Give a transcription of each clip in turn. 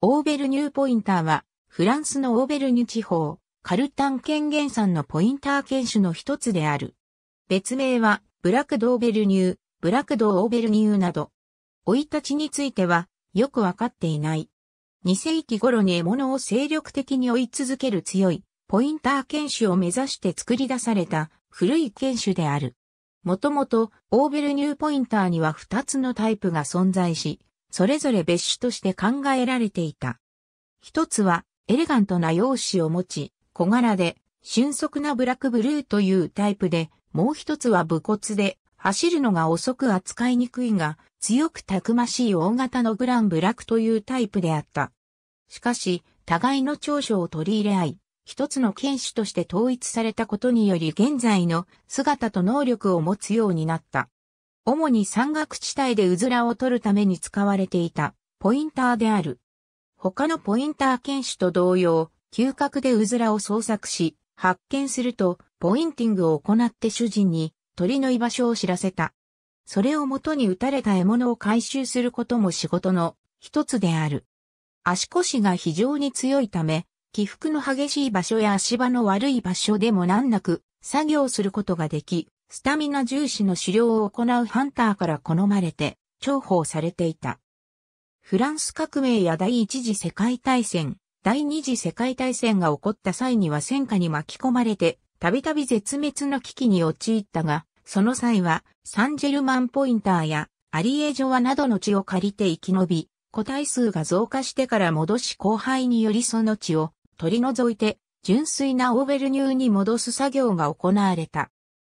オーベルニューポインターは、フランスのオーベルニュ地方、カルタン県原産のポインター犬種の一つである。別名は、ブラクドオーベルニュー、ブラクドオーベルニューなど。老いたちについては、よくわかっていない。2世紀頃に獲物を精力的に追い続ける強い、ポインター犬種を目指して作り出された、古い犬種である。もともと、オーベルニューポインターには2つのタイプが存在し、それぞれ別種として考えられていた。一つは、エレガントな容姿を持ち、小柄で、俊足なブラックブルーというタイプで、もう一つは武骨で、走るのが遅く扱いにくいが、強くたくましい大型のグランブラックというタイプであった。しかし、互いの長所を取り入れ合い、一つの剣士として統一されたことにより現在の姿と能力を持つようになった。主に山岳地帯でうずらを取るために使われていたポインターである。他のポインター犬種と同様、嗅覚でうずらを捜索し、発見すると、ポインティングを行って主人に鳥の居場所を知らせた。それをもとに撃たれた獲物を回収することも仕事の一つである。足腰が非常に強いため、起伏の激しい場所や足場の悪い場所でも難なく作業することができ、スタミナ重視の狩猟を行うハンターから好まれて重宝されていた。フランス革命や第一次世界大戦、第二次世界大戦が起こった際には戦火に巻き込まれて、たびたび絶滅の危機に陥ったが、その際はサンジェルマンポインターやアリエジョワなどの地を借りて生き延び、個体数が増加してから戻し後輩によりその地を取り除いて純粋なオーベルニューに戻す作業が行われた。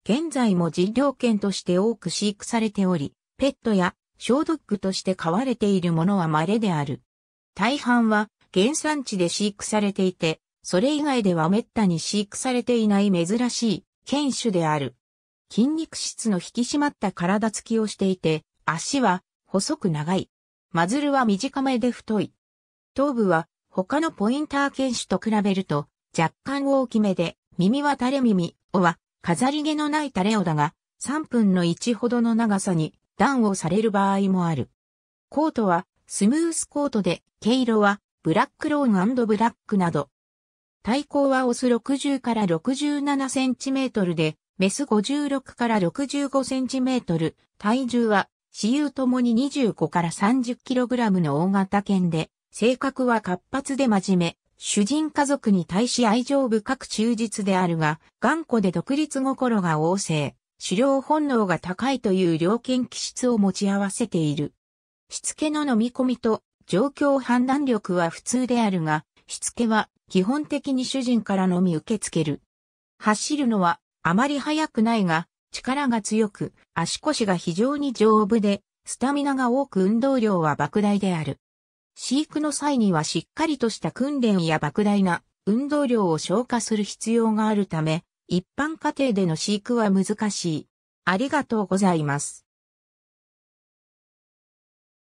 現在も人業犬として多く飼育されており、ペットや小ドッグとして飼われているものは稀である。大半は原産地で飼育されていて、それ以外では滅多に飼育されていない珍しい犬種である。筋肉質の引き締まった体つきをしていて、足は細く長い。マズルは短めで太い。頭部は他のポインター犬種と比べると若干大きめで、耳は垂れ耳、尾は飾り毛のないタレオだが、3分の1ほどの長さに段をされる場合もある。コートはスムースコートで、毛色はブラックローンブラックなど。体高はオス60から67センチメートルで、メス56から65センチメートル、体重は、私有ともに25から30キログラムの大型犬で、性格は活発で真面目、主人家族に対し愛情深く忠実であるが、頑固で独立心が旺盛、狩猟本能が高いという良犬気質を持ち合わせている。しつけの飲み込みと状況判断力は普通であるが、しつけは基本的に主人からのみ受け付ける。走るのはあまり速くないが、力が強く、足腰が非常に丈夫で、スタミナが多く運動量は莫大である。飼育の際にはしっかりとした訓練や莫大な運動量を消化する必要があるため、一般家庭での飼育は難しい。ありがとうございます。